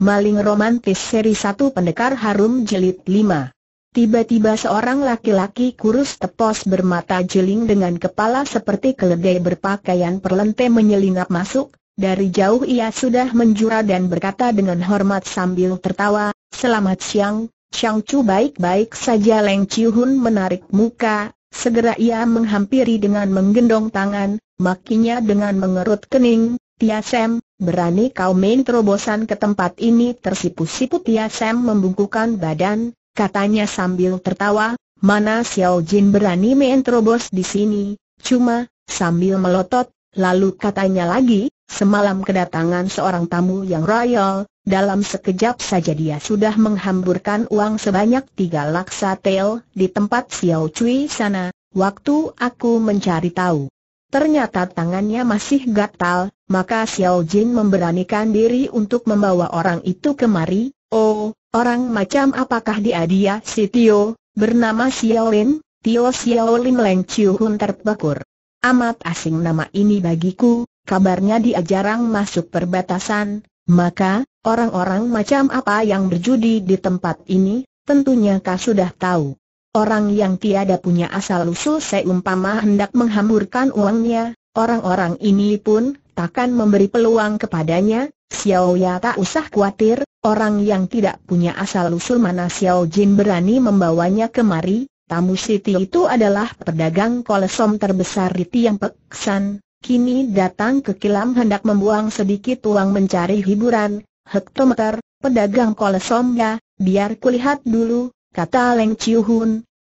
Maling Romantis Seri 1 Pendekar Harum Jelit 5 Tiba-tiba seorang laki-laki kurus tepos bermata jeling dengan kepala seperti keledai berpakaian perlente menyelinap masuk, dari jauh ia sudah menjura dan berkata dengan hormat sambil tertawa, Selamat siang, Chang Chu baik-baik saja Leng Chiu menarik muka, segera ia menghampiri dengan menggendong tangan, makinya dengan mengerut kening, Tia Sam, berani kau main terobosan ke tempat ini tersipu-sipu Tia Sam membungkukkan badan, katanya sambil tertawa, mana Xiao Jin berani main terobos di sini, cuma, sambil melotot, lalu katanya lagi, semalam kedatangan seorang tamu yang royal, dalam sekejap saja dia sudah menghamburkan uang sebanyak tiga laksa tel di tempat Xiao Cui sana, waktu aku mencari tahu. Ternyata tangannya masih gatal, maka Xiao Jin memberanikan diri untuk membawa orang itu kemari. Oh, orang macam apakah dia dia si Tio, bernama Xiao Lin? Tio Xiao Lin Leng Chiu Hun terpekur. Amat asing nama ini bagiku, kabarnya dia jarang masuk perbatasan, maka, orang-orang macam apa yang berjudi di tempat ini, tentunya kau sudah tahu. Orang yang tiada punya asal-usul seumpama hendak menghamburkan uangnya, orang-orang ini pun takkan memberi peluang kepadanya, Xiao Ya tak usah khawatir, orang yang tidak punya asal-usul mana Xiao Jin berani membawanya kemari, tamu Siti itu adalah pedagang kolesom terbesar di Tiang Peksan, kini datang ke kilam hendak membuang sedikit uang mencari hiburan, hektometer, pedagang kolesomnya, biar kulihat dulu, kata Leng Chiu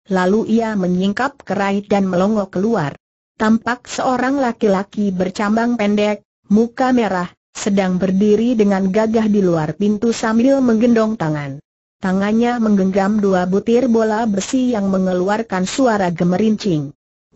lalu ia menyingkap kerai dan melongo keluar. Tampak seorang laki-laki bercambang pendek, muka merah, sedang berdiri dengan gagah di luar pintu sambil menggendong tangan. Tangannya menggenggam dua butir bola besi yang mengeluarkan suara gemerincing.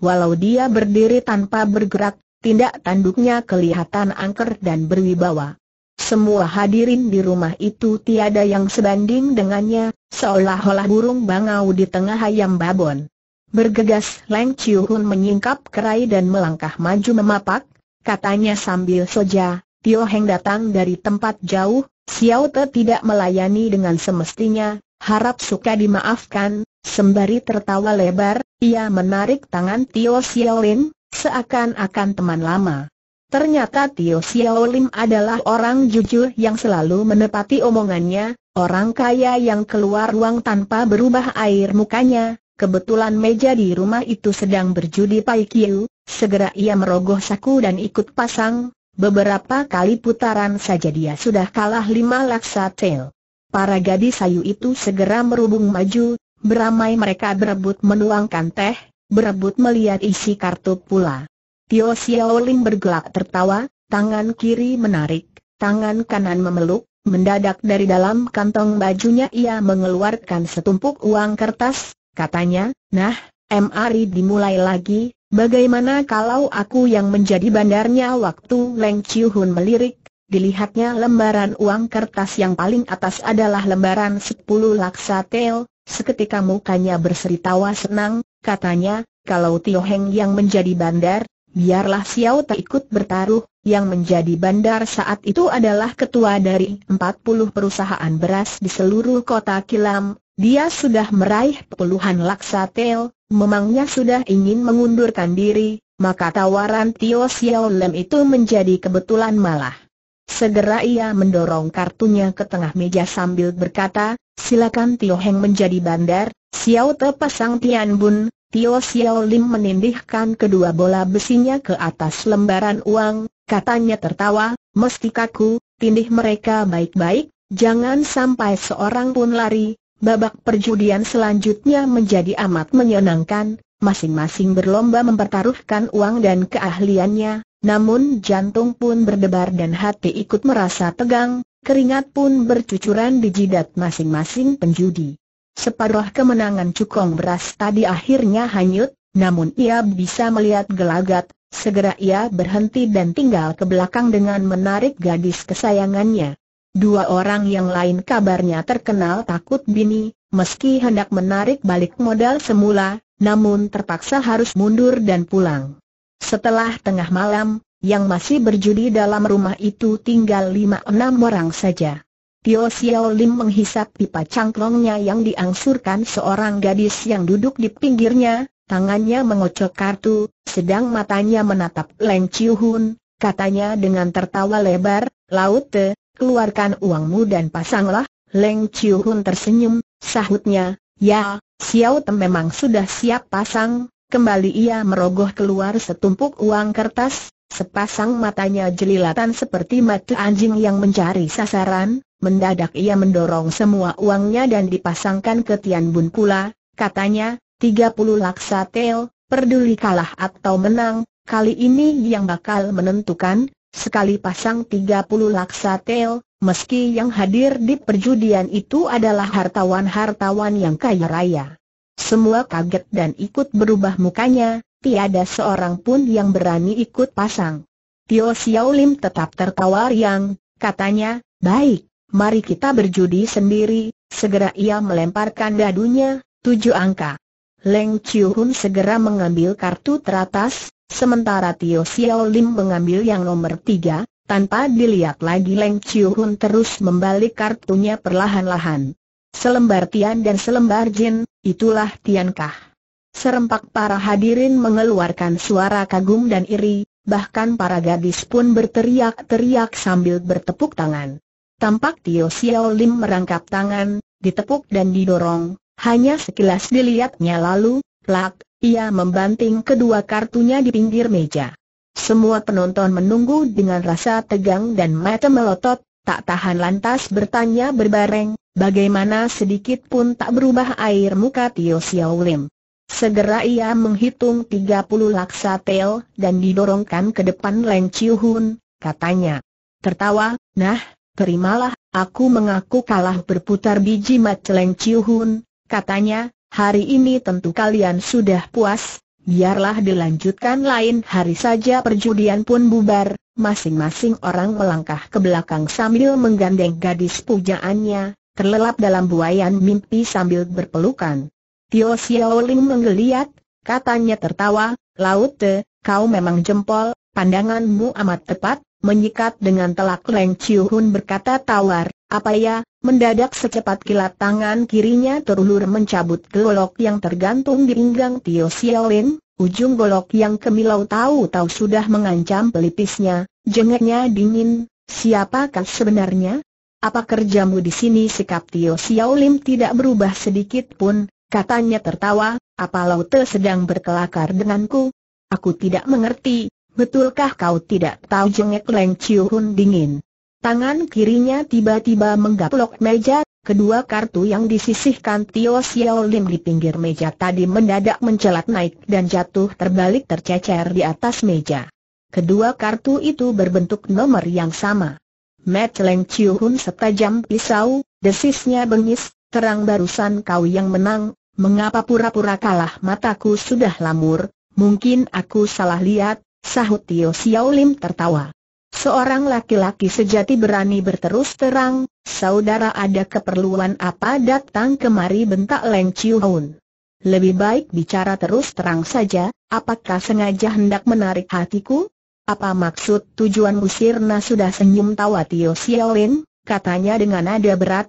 Walau dia berdiri tanpa bergerak, tindak tanduknya kelihatan angker dan berwibawa. Semua hadirin di rumah itu tiada yang sebanding dengannya, seolah-olah burung bangau di tengah ayam babon. Bergegas Leng Chiu Hun menyingkap kerai dan melangkah maju memapak, katanya sambil soja, Tio Heng datang dari tempat jauh, Xiao Te tidak melayani dengan semestinya, harap suka dimaafkan, sembari tertawa lebar, ia menarik tangan Tio Xiao Lin seakan-akan teman lama. Ternyata Tio Xiaolim adalah orang jujur yang selalu menepati omongannya, orang kaya yang keluar ruang tanpa berubah air mukanya. Kebetulan meja di rumah itu sedang berjudi Pai Kiu, segera ia merogoh saku dan ikut pasang, beberapa kali putaran saja dia sudah kalah lima laksa tel. Para gadis sayu itu segera merubung maju, beramai mereka berebut menuangkan teh, berebut melihat isi kartu pula. Tio Xiaoling bergelak tertawa, tangan kiri menarik, tangan kanan memeluk, mendadak dari dalam kantong bajunya ia mengeluarkan setumpuk uang kertas, katanya, nah, MRI dimulai lagi, bagaimana kalau aku yang menjadi bandarnya waktu Leng Chiu melirik, Dilihatnya lembaran uang kertas yang paling atas adalah lembaran 10 laksa teo, seketika mukanya berseri tawa senang, katanya, kalau Tio Heng yang menjadi bandar, Biarlah Xiao Te ikut bertaruh, yang menjadi bandar saat itu adalah ketua dari 40 perusahaan beras di seluruh kota Kilam, dia sudah meraih puluhan laksa tel, memangnya sudah ingin mengundurkan diri, maka tawaran Tio Xiao Lem itu menjadi kebetulan malah. Segera ia mendorong kartunya ke tengah meja sambil berkata, silakan Tio Heng menjadi bandar, Xiao Te pasang Tian Bun, Tio Xiao Lim menindihkan kedua bola besinya ke atas lembaran uang, katanya tertawa, kaku, tindih mereka baik-baik, jangan sampai seorang pun lari, babak perjudian selanjutnya menjadi amat menyenangkan, masing-masing berlomba mempertaruhkan uang dan keahliannya, namun jantung pun berdebar dan hati ikut merasa tegang, keringat pun bercucuran di jidat masing-masing penjudi. Separuh kemenangan cukong beras tadi akhirnya hanyut, namun ia bisa melihat gelagat, segera ia berhenti dan tinggal ke belakang dengan menarik gadis kesayangannya. Dua orang yang lain kabarnya terkenal takut bini, meski hendak menarik balik modal semula, namun terpaksa harus mundur dan pulang. Setelah tengah malam, yang masih berjudi dalam rumah itu tinggal lima enam orang saja. Tio Xiao Lim menghisap pipa cangklongnya yang diangsurkan seorang gadis yang duduk di pinggirnya, tangannya mengocok kartu, sedang matanya menatap Leng Chiu Hun, katanya dengan tertawa lebar, Laut Te, keluarkan uangmu dan pasanglah, Leng Chiu Hun tersenyum, sahutnya, ya, Xiao Tem memang sudah siap pasang, kembali ia merogoh keluar setumpuk uang kertas, Sepasang matanya jelilatan seperti mata anjing yang mencari sasaran, Mendadak ia mendorong semua uangnya dan dipasangkan ke Tian Bun pula, katanya, 30 laksa teo, perduli kalah atau menang, kali ini yang bakal menentukan, sekali pasang 30 laksa teo, meski yang hadir di perjudian itu adalah hartawan-hartawan yang kaya raya. Semua kaget dan ikut berubah mukanya, tiada seorang pun yang berani ikut pasang. Tio Xiaolim tetap tertawa riang, katanya, baik, mari kita berjudi sendiri, segera ia melemparkan dadunya, tujuh angka. Leng Chiu Hun segera mengambil kartu teratas, sementara Tio Xiao Lim mengambil yang nomor tiga, tanpa dilihat lagi Leng Chiu Hun terus membalik kartunya perlahan-lahan. Selembar Tian dan selembar Jin, itulah Tian Kah. Serempak para hadirin mengeluarkan suara kagum dan iri, bahkan para gadis pun berteriak-teriak sambil bertepuk tangan. Tampak Tio Xiao Lim merangkap tangan, ditepuk dan didorong, hanya sekilas dilihatnya lalu, plak, ia membanting kedua kartunya di pinggir meja. Semua penonton menunggu dengan rasa tegang dan mata melotot, tak tahan lantas bertanya berbareng, bagaimana sedikit pun tak berubah air muka Tio Xiao Lim. Segera ia menghitung 30 laksa tel dan didorongkan ke depan Leng Chiu Hun, katanya. Tertawa, nah, Terimalah, aku mengaku kalah berputar biji maceleng Ciuhun, katanya, hari ini tentu kalian sudah puas, biarlah dilanjutkan lain hari saja perjudian pun bubar, masing-masing orang melangkah ke belakang sambil menggandeng gadis pujaannya, terlelap dalam buayan mimpi sambil berpelukan. Tio Xiaoling menggeliat, katanya tertawa, Laute, kau memang jempol, pandanganmu amat tepat, menyikat dengan telak Leng Chiu berkata tawar, apa ya, mendadak secepat kilat tangan kirinya terulur mencabut golok yang tergantung di pinggang Tio Xiaolin, ujung golok yang kemilau tahu-tahu sudah mengancam pelipisnya, jengeknya dingin, siapakah sebenarnya? Apa kerjamu di sini sikap Tio Xiaolin tidak berubah sedikit pun, katanya tertawa, Lau te sedang berkelakar denganku? Aku tidak mengerti, Betulkah kau tidak tahu jengek Leng ciuhun dingin? Tangan kirinya tiba-tiba menggaplok meja, kedua kartu yang disisihkan Tio Xiao Lim di pinggir meja tadi mendadak mencelat naik dan jatuh terbalik tercecer di atas meja. Kedua kartu itu berbentuk nomor yang sama. Mat Leng Chiu Hun setajam pisau, desisnya bengis, terang barusan kau yang menang, mengapa pura-pura kalah mataku sudah lamur, mungkin aku salah lihat, Sahut Tio Xiao Lim tertawa. Seorang laki-laki sejati berani berterus terang, saudara ada keperluan apa datang kemari bentak Leng Chiu Hun. Lebih baik bicara terus terang saja, apakah sengaja hendak menarik hatiku? Apa maksud tujuan musirna sudah senyum tawa Tio Xiao Lin, katanya dengan nada berat.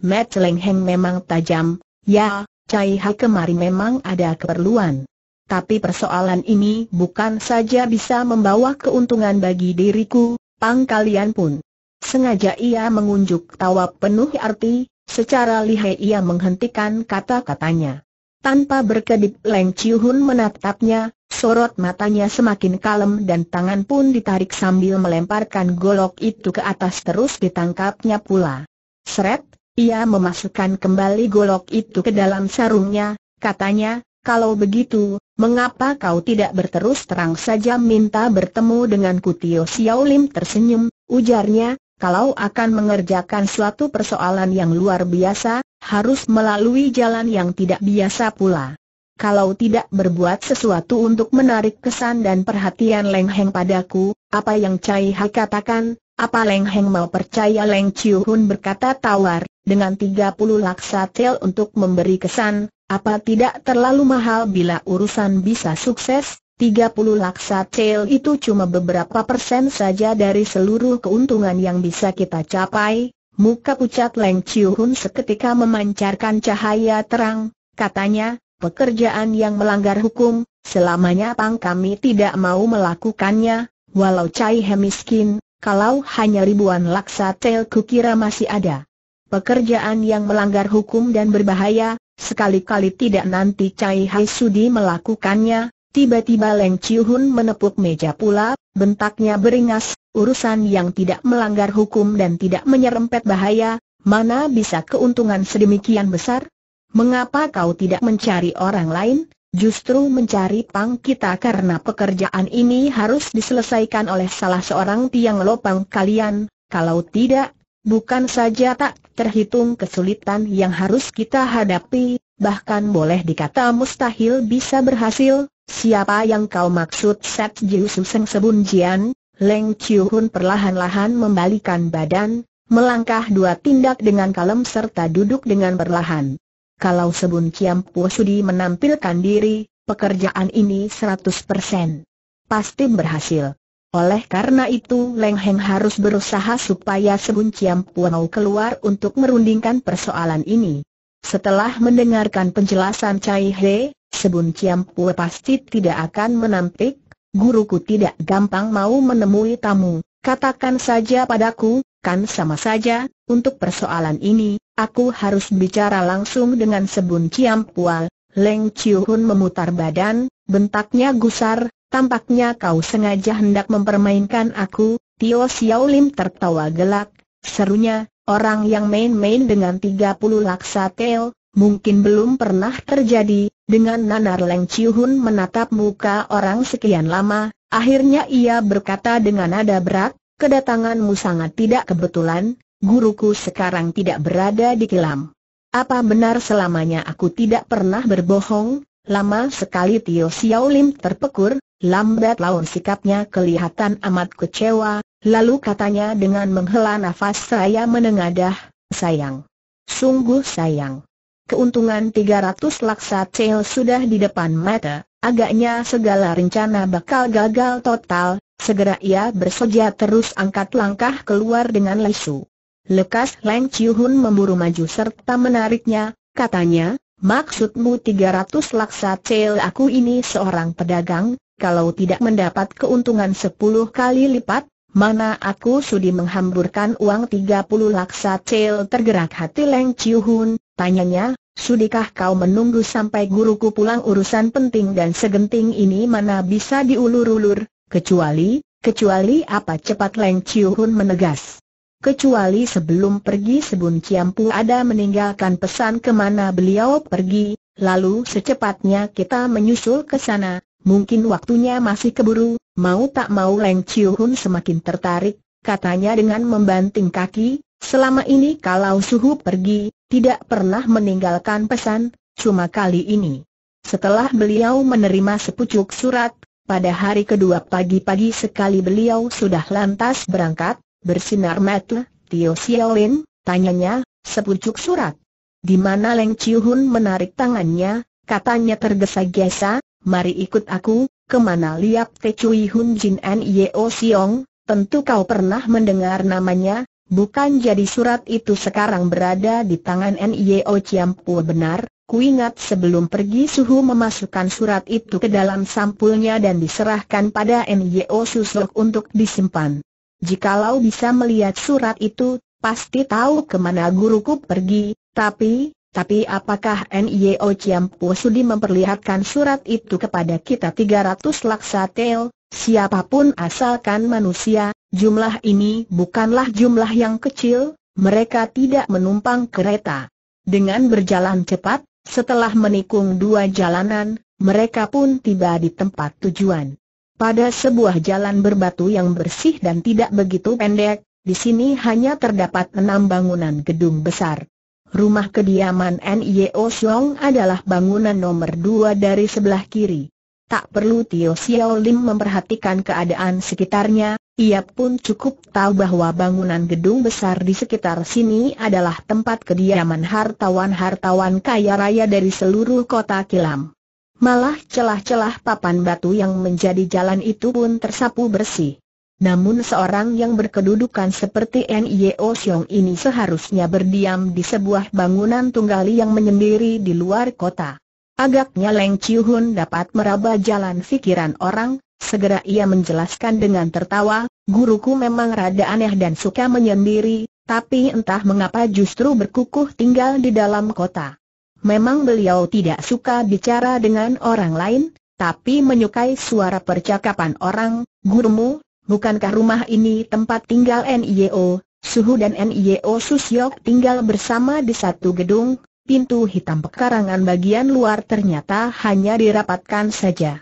Mat Leng Heng memang tajam, ya, Cai Hai kemari memang ada keperluan tapi persoalan ini bukan saja bisa membawa keuntungan bagi diriku, pangkalian pun. Sengaja ia mengunjuk tawa penuh arti, secara lihai ia menghentikan kata-katanya. Tanpa berkedip Leng Hun menatapnya, sorot matanya semakin kalem dan tangan pun ditarik sambil melemparkan golok itu ke atas terus ditangkapnya pula. Seret, ia memasukkan kembali golok itu ke dalam sarungnya, katanya, kalau begitu, mengapa kau tidak berterus terang saja minta bertemu dengan Tio Xiao Lim tersenyum, ujarnya, kalau akan mengerjakan suatu persoalan yang luar biasa, harus melalui jalan yang tidak biasa pula. Kalau tidak berbuat sesuatu untuk menarik kesan dan perhatian Leng Heng padaku, apa yang Cai Hai katakan, apa Leng Heng mau percaya Leng Chiu Hun berkata tawar, dengan 30 laksa tel untuk memberi kesan, apa tidak terlalu mahal bila urusan bisa sukses? 30 laksa cel itu cuma beberapa persen saja dari seluruh keuntungan yang bisa kita capai. Muka pucat Leng Chiu seketika memancarkan cahaya terang, katanya, pekerjaan yang melanggar hukum, selamanya pang kami tidak mau melakukannya, walau Cai hemiskin, kalau hanya ribuan laksa cel kukira masih ada. Pekerjaan yang melanggar hukum dan berbahaya, sekali-kali tidak nanti Cai Hai Sudi melakukannya, tiba-tiba Leng Chiu Hun menepuk meja pula, bentaknya beringas, urusan yang tidak melanggar hukum dan tidak menyerempet bahaya, mana bisa keuntungan sedemikian besar? Mengapa kau tidak mencari orang lain? Justru mencari pang kita karena pekerjaan ini harus diselesaikan oleh salah seorang tiang lopang kalian, kalau tidak, Bukan saja tak terhitung kesulitan yang harus kita hadapi, bahkan boleh dikata mustahil bisa berhasil, siapa yang kau maksud Set Jiu Suseng Jian? Leng Chiu Hun perlahan-lahan membalikan badan, melangkah dua tindak dengan kalem serta duduk dengan perlahan. Kalau Sebun Kiam Pu Sudi menampilkan diri, pekerjaan ini seratus persen, pasti berhasil. Oleh karena itu Leng Heng harus berusaha supaya Sebun Ciam Puanau keluar untuk merundingkan persoalan ini. Setelah mendengarkan penjelasan Cai He, Sebun Ciam Pue pasti tidak akan menampik, guruku tidak gampang mau menemui tamu, katakan saja padaku, kan sama saja, untuk persoalan ini, aku harus bicara langsung dengan Sebun Ciam Pua. Leng Chiu Hun memutar badan, bentaknya gusar, Tampaknya kau sengaja hendak mempermainkan aku, Tio Xiao Lim tertawa gelak, serunya, orang yang main-main dengan 30 laksa tel, mungkin belum pernah terjadi, dengan Nanar Leng Chiu menatap muka orang sekian lama, akhirnya ia berkata dengan nada berat, kedatanganmu sangat tidak kebetulan, guruku sekarang tidak berada di kilam. Apa benar selamanya aku tidak pernah berbohong? Lama sekali Tio Xiao Lim terpekur, Lambat laun sikapnya kelihatan amat kecewa, lalu katanya dengan menghela nafas saya menengadah, sayang. Sungguh sayang. Keuntungan 300 laksa cel sudah di depan mata, agaknya segala rencana bakal gagal total, segera ia bersedia terus angkat langkah keluar dengan lesu. Lekas Leng Chiu Hun memburu maju serta menariknya, katanya, Maksudmu 300 laksa cel aku ini seorang pedagang, kalau tidak mendapat keuntungan 10 kali lipat, mana aku sudi menghamburkan uang 30 laksa cel tergerak hati Leng Chiu Hun, tanyanya, sudikah kau menunggu sampai guruku pulang urusan penting dan segenting ini mana bisa diulur-ulur, kecuali, kecuali apa cepat Leng Chiu Hun menegas. Kecuali sebelum pergi Sebun Ciampu ada meninggalkan pesan kemana beliau pergi, lalu secepatnya kita menyusul ke sana, mungkin waktunya masih keburu, mau tak mau Leng Chiu Hun semakin tertarik, katanya dengan membanting kaki, selama ini kalau suhu pergi, tidak pernah meninggalkan pesan, cuma kali ini. Setelah beliau menerima sepucuk surat, pada hari kedua pagi-pagi sekali beliau sudah lantas berangkat, bersinar mata, Tio Xiaolin, tanyanya, sepucuk surat. Di mana Leng Chiu Hun menarik tangannya, Katanya tergesa-gesa, mari ikut aku, kemana liap Te Cui Hun Jin N Siong, tentu kau pernah mendengar namanya, Bukan jadi surat itu sekarang berada di tangan N.I.O. Ciampu benar, ku ingat sebelum pergi Suhu memasukkan surat itu ke dalam sampulnya dan diserahkan pada N.I.O. Susok untuk disimpan. Jikalau bisa melihat surat itu, pasti tahu kemana guruku pergi, tapi, tapi apakah N.I.O. Chiampu Sudi memperlihatkan surat itu kepada kita 300 laksa tel, siapapun asalkan manusia, jumlah ini bukanlah jumlah yang kecil, mereka tidak menumpang kereta. Dengan berjalan cepat, setelah menikung dua jalanan, mereka pun tiba di tempat tujuan. Pada sebuah jalan berbatu yang bersih dan tidak begitu pendek, di sini hanya terdapat enam bangunan gedung besar. Rumah kediaman Nio e Siong adalah bangunan nomor dua dari sebelah kiri. Tak perlu Tio Xiao Lim memperhatikan keadaan sekitarnya, ia pun cukup tahu bahwa bangunan gedung besar di sekitar sini adalah tempat kediaman hartawan-hartawan kaya raya dari seluruh kota Kilam. Malah celah-celah papan batu yang menjadi jalan itu pun tersapu bersih. Namun seorang yang berkedudukan seperti N.I.O. Xiong ini seharusnya berdiam di sebuah bangunan tunggal yang menyendiri di luar kota. Agaknya Leng Chiu Hun dapat meraba jalan fikiran orang, segera ia menjelaskan dengan tertawa, guruku memang rada aneh dan suka menyendiri, tapi entah mengapa justru berkukuh tinggal di dalam kota. Memang beliau tidak suka bicara dengan orang lain, tapi menyukai suara percakapan orang, gurumu, Bukankah rumah ini tempat tinggal NIO, Suhu dan NIO Susyok tinggal bersama di satu gedung? Pintu hitam pekarangan bagian luar ternyata hanya dirapatkan saja.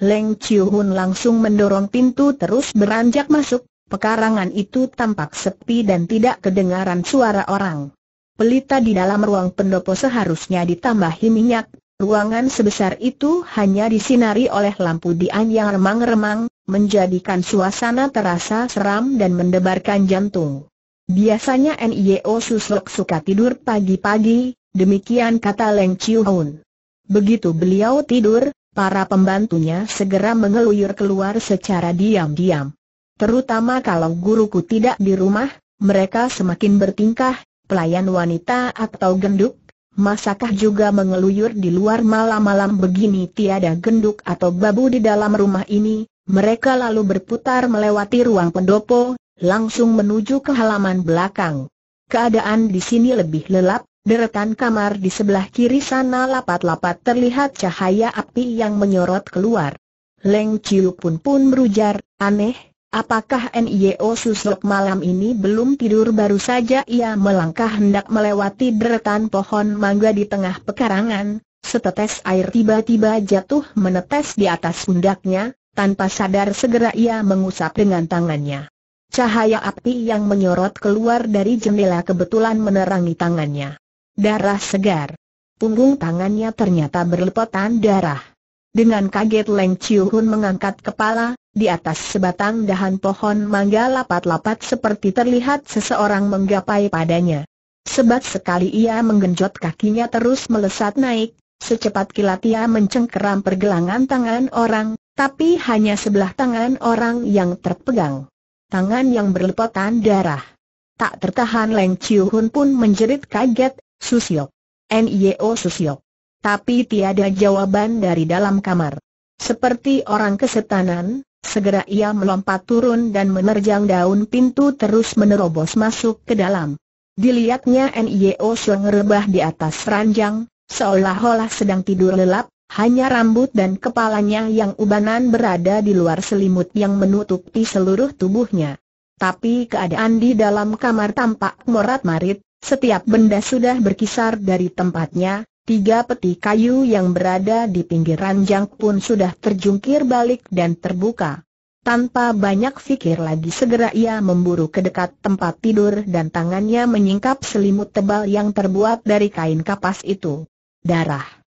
Leng Chiu Hun langsung mendorong pintu terus beranjak masuk, pekarangan itu tampak sepi dan tidak kedengaran suara orang. Pelita di dalam ruang pendopo seharusnya ditambahi minyak Ruangan sebesar itu hanya disinari oleh lampu dian yang remang-remang, menjadikan suasana terasa seram dan mendebarkan jantung. Biasanya NIO Suslok suka tidur pagi-pagi, demikian kata Leng Chiu Hun. Begitu beliau tidur, para pembantunya segera mengeluyur keluar secara diam-diam. Terutama kalau guruku tidak di rumah, mereka semakin bertingkah, pelayan wanita atau genduk, masakah juga mengeluyur di luar malam-malam begini tiada genduk atau babu di dalam rumah ini, mereka lalu berputar melewati ruang pendopo, langsung menuju ke halaman belakang. Keadaan di sini lebih lelap, deretan kamar di sebelah kiri sana lapat-lapat terlihat cahaya api yang menyorot keluar. Leng Chiu pun pun berujar, aneh, apakah N.I.O. Susuk malam ini belum tidur baru saja ia melangkah hendak melewati deretan pohon mangga di tengah pekarangan, setetes air tiba-tiba jatuh menetes di atas pundaknya, tanpa sadar segera ia mengusap dengan tangannya. Cahaya api yang menyorot keluar dari jendela kebetulan menerangi tangannya. Darah segar. Punggung tangannya ternyata berlepotan darah. Dengan kaget Leng Chiu mengangkat kepala, di atas sebatang dahan pohon mangga lapat-lapat seperti terlihat seseorang menggapai padanya. Sebat sekali ia menggenjot kakinya terus melesat naik, secepat kilat ia mencengkeram pergelangan tangan orang, tapi hanya sebelah tangan orang yang terpegang. Tangan yang berlepotan darah. Tak tertahan Leng Chiu Hun pun menjerit kaget, Susiok. N.I.O. Susiok. Tapi tiada jawaban dari dalam kamar. Seperti orang kesetanan, segera ia melompat turun dan menerjang daun pintu terus menerobos masuk ke dalam. Dilihatnya N.I.O. Siong rebah di atas ranjang, seolah-olah sedang tidur lelap, hanya rambut dan kepalanya yang ubanan berada di luar selimut yang menutupi seluruh tubuhnya. Tapi keadaan di dalam kamar tampak morat-marit, setiap benda sudah berkisar dari tempatnya, tiga peti kayu yang berada di pinggir ranjang pun sudah terjungkir balik dan terbuka. Tanpa banyak fikir lagi segera ia memburu ke dekat tempat tidur dan tangannya menyingkap selimut tebal yang terbuat dari kain kapas itu. Darah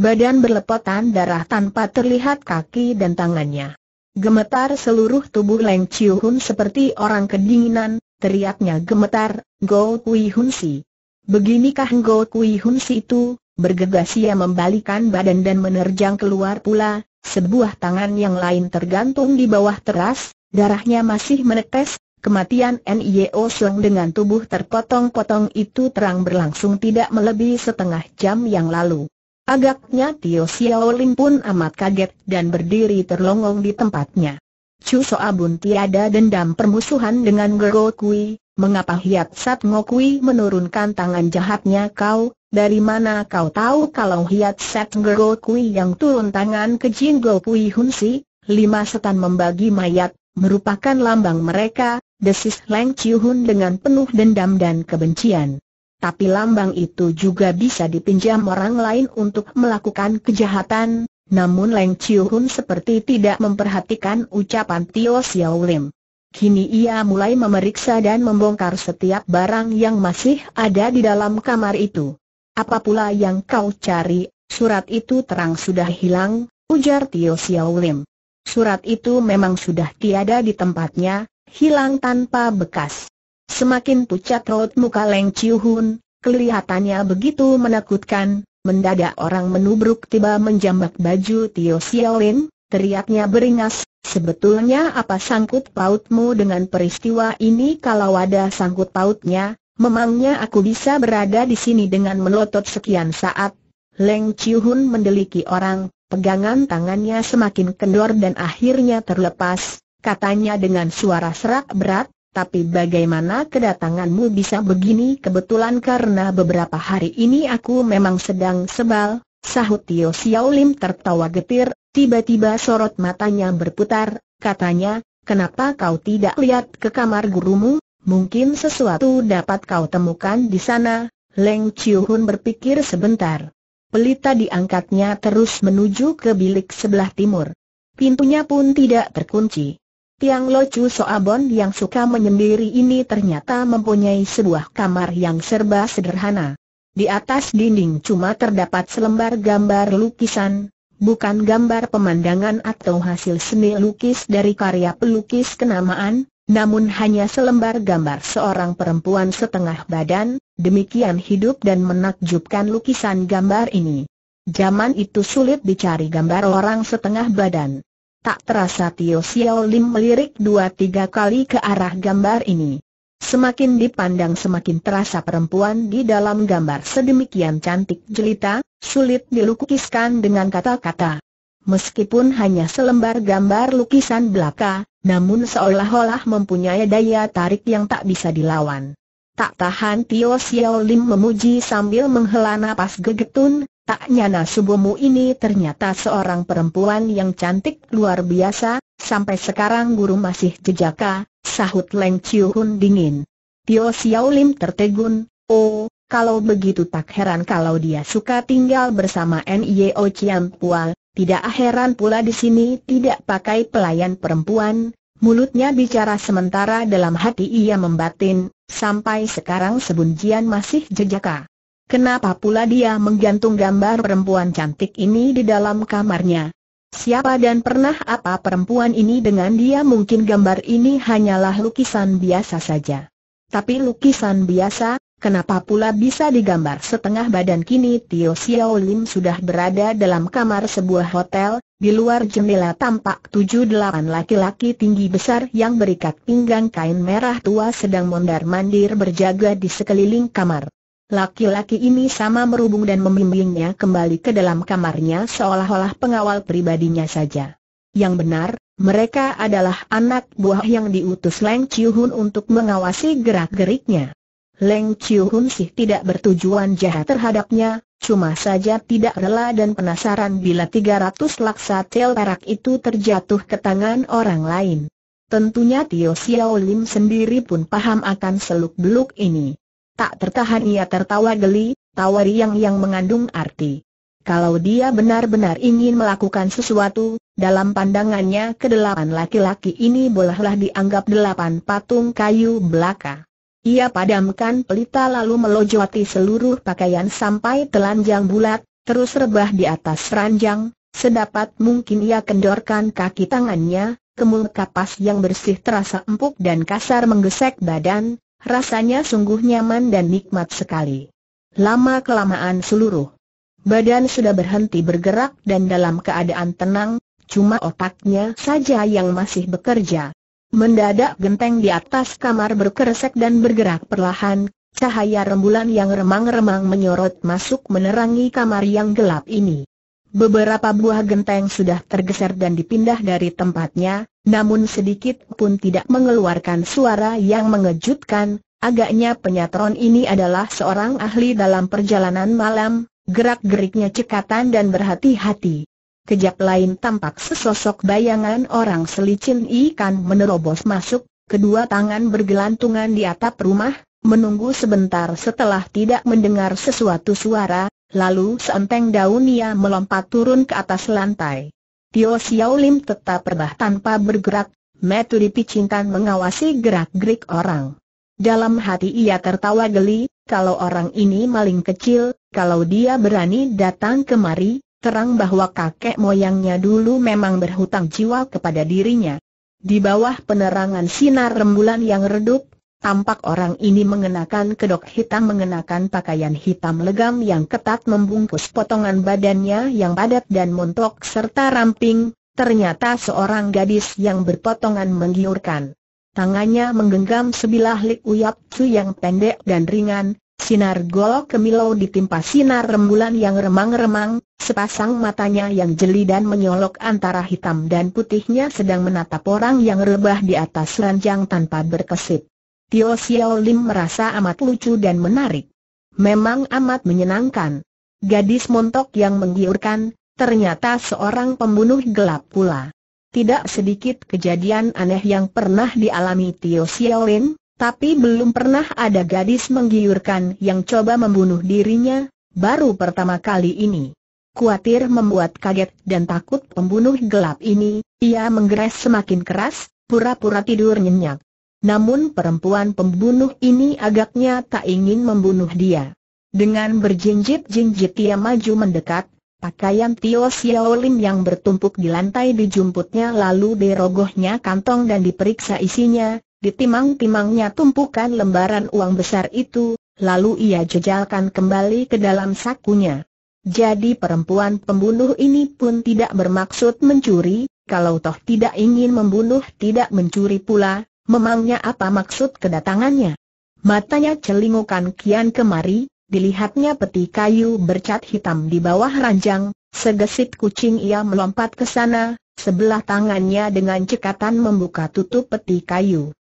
badan berlepotan darah tanpa terlihat kaki dan tangannya. Gemetar seluruh tubuh Leng Chiu Hun seperti orang kedinginan, teriaknya gemetar, Go Kui Hun Si. Beginikah Go Kui Hun Si itu, bergegas ia membalikan badan dan menerjang keluar pula, sebuah tangan yang lain tergantung di bawah teras, darahnya masih menetes, kematian N.I.O. Suang dengan tubuh terpotong-potong itu terang berlangsung tidak melebihi setengah jam yang lalu. Agaknya Tio Lim pun amat kaget dan berdiri terlongong di tempatnya. Chu Soabun tiada dendam permusuhan dengan Gero Kui, mengapa Hiat Sat Kui menurunkan tangan jahatnya kau, dari mana kau tahu kalau Hiat Sat Gero Kui yang turun tangan ke Jinggo Kui Hun Si, lima setan membagi mayat, merupakan lambang mereka, desis Leng Chiu Hun dengan penuh dendam dan kebencian tapi lambang itu juga bisa dipinjam orang lain untuk melakukan kejahatan, namun Leng Chiu seperti tidak memperhatikan ucapan Tio Xiao Lim. Kini ia mulai memeriksa dan membongkar setiap barang yang masih ada di dalam kamar itu. Apa pula yang kau cari, surat itu terang sudah hilang, ujar Tio Xiao Lim. Surat itu memang sudah tiada di tempatnya, hilang tanpa bekas. Semakin pucat raut muka Leng Chiu Hun, kelihatannya begitu menakutkan, mendadak orang menubruk tiba menjambak baju Tio Xiaolin, teriaknya beringas, sebetulnya apa sangkut pautmu dengan peristiwa ini kalau ada sangkut pautnya, memangnya aku bisa berada di sini dengan melotot sekian saat. Leng Chiu Hun mendeliki orang, pegangan tangannya semakin kendor dan akhirnya terlepas, katanya dengan suara serak berat, tapi bagaimana kedatanganmu bisa begini kebetulan karena beberapa hari ini aku memang sedang sebal, sahut Tio Xiao Lim tertawa getir, tiba-tiba sorot matanya berputar, katanya, kenapa kau tidak lihat ke kamar gurumu, mungkin sesuatu dapat kau temukan di sana, Leng Chiu Hun berpikir sebentar. Pelita diangkatnya terus menuju ke bilik sebelah timur. Pintunya pun tidak terkunci. Tiang Locu Soabon yang suka menyendiri ini ternyata mempunyai sebuah kamar yang serba sederhana. Di atas dinding cuma terdapat selembar gambar lukisan, bukan gambar pemandangan atau hasil seni lukis dari karya pelukis kenamaan, namun hanya selembar gambar seorang perempuan setengah badan, demikian hidup dan menakjubkan lukisan gambar ini. Zaman itu sulit dicari gambar orang setengah badan. Tak terasa Tio Xiao Lim melirik dua tiga kali ke arah gambar ini. Semakin dipandang semakin terasa perempuan di dalam gambar sedemikian cantik jelita, sulit dilukiskan dengan kata-kata. Meskipun hanya selembar gambar lukisan belaka, namun seolah-olah mempunyai daya tarik yang tak bisa dilawan. Tak tahan Tio Xiao Lim memuji sambil menghela napas gegetun, Tak nyana subuhmu ini ternyata seorang perempuan yang cantik luar biasa, sampai sekarang guru masih jejaka, sahut Leng Chiu Hun dingin. Tio Xiao Lim tertegun, oh, kalau begitu tak heran kalau dia suka tinggal bersama N.I.O. Chiam Pual, tidak heran pula di sini tidak pakai pelayan perempuan, mulutnya bicara sementara dalam hati ia membatin, sampai sekarang sebunjian masih jejaka. Kenapa pula dia menggantung gambar perempuan cantik ini di dalam kamarnya? Siapa dan pernah apa perempuan ini dengan dia mungkin gambar ini hanyalah lukisan biasa saja. Tapi lukisan biasa, kenapa pula bisa digambar setengah badan kini Tio Xiao Lim sudah berada dalam kamar sebuah hotel, di luar jendela tampak tujuh delapan laki-laki tinggi besar yang berikat pinggang kain merah tua sedang mondar-mandir berjaga di sekeliling kamar. Laki-laki ini sama merubung dan membimbingnya kembali ke dalam kamarnya seolah-olah pengawal pribadinya saja. Yang benar, mereka adalah anak buah yang diutus Leng Chiu untuk mengawasi gerak-geriknya. Leng Chiu sih tidak bertujuan jahat terhadapnya, cuma saja tidak rela dan penasaran bila 300 laksa tel perak itu terjatuh ke tangan orang lain. Tentunya Tio Xiao Lim sendiri pun paham akan seluk-beluk ini. Tak tertahan ia tertawa geli, tawa riang yang mengandung arti. Kalau dia benar-benar ingin melakukan sesuatu, dalam pandangannya kedelapan laki-laki ini bolehlah dianggap delapan patung kayu belaka. Ia padamkan pelita lalu melojoti seluruh pakaian sampai telanjang bulat, terus rebah di atas ranjang, sedapat mungkin ia kendorkan kaki tangannya, kemul kapas yang bersih terasa empuk dan kasar menggesek badan, Rasanya sungguh nyaman dan nikmat sekali. Lama-kelamaan seluruh badan sudah berhenti bergerak dan dalam keadaan tenang, cuma otaknya saja yang masih bekerja. Mendadak genteng di atas kamar berkeresek dan bergerak perlahan, cahaya rembulan yang remang-remang menyorot masuk menerangi kamar yang gelap ini. Beberapa buah genteng sudah tergeser dan dipindah dari tempatnya, namun sedikit pun tidak mengeluarkan suara yang mengejutkan, agaknya penyatron ini adalah seorang ahli dalam perjalanan malam, gerak-geriknya cekatan dan berhati-hati. Kejap lain tampak sesosok bayangan orang selicin ikan menerobos masuk, kedua tangan bergelantungan di atap rumah, menunggu sebentar setelah tidak mendengar sesuatu suara, Lalu seenteng daun ia melompat turun ke atas lantai. Tio Xiao Lim tetap berbah tanpa bergerak, metu dipicingkan mengawasi gerak-gerik orang. Dalam hati ia tertawa geli, kalau orang ini maling kecil, kalau dia berani datang kemari, terang bahwa kakek moyangnya dulu memang berhutang jiwa kepada dirinya. Di bawah penerangan sinar rembulan yang redup, Tampak orang ini mengenakan kedok hitam mengenakan pakaian hitam legam yang ketat membungkus potongan badannya yang padat dan montok serta ramping, ternyata seorang gadis yang berpotongan menggiurkan. Tangannya menggenggam sebilah lik uyap su yang pendek dan ringan, sinar golok kemilau ditimpa sinar rembulan yang remang-remang, sepasang matanya yang jeli dan menyolok antara hitam dan putihnya sedang menatap orang yang rebah di atas ranjang tanpa berkesip. Tio Xiao Lim merasa amat lucu dan menarik. Memang amat menyenangkan. Gadis montok yang menggiurkan, ternyata seorang pembunuh gelap pula. Tidak sedikit kejadian aneh yang pernah dialami Tio Xiao Lim, tapi belum pernah ada gadis menggiurkan yang coba membunuh dirinya, baru pertama kali ini. Kuatir membuat kaget dan takut pembunuh gelap ini, ia menggeres semakin keras, pura-pura tidur nyenyak. Namun perempuan pembunuh ini agaknya tak ingin membunuh dia. Dengan berjinjit-jinjit ia maju mendekat, pakaian Tio Xiaolin yang bertumpuk di lantai dijumputnya lalu dirogohnya kantong dan diperiksa isinya, ditimang-timangnya tumpukan lembaran uang besar itu, lalu ia jejalkan kembali ke dalam sakunya. Jadi perempuan pembunuh ini pun tidak bermaksud mencuri, kalau toh tidak ingin membunuh tidak mencuri pula, Memangnya apa maksud kedatangannya? Matanya celingukan kian kemari, dilihatnya peti kayu bercat hitam di bawah ranjang, segesit kucing ia melompat ke sana, sebelah tangannya dengan cekatan membuka tutup peti kayu.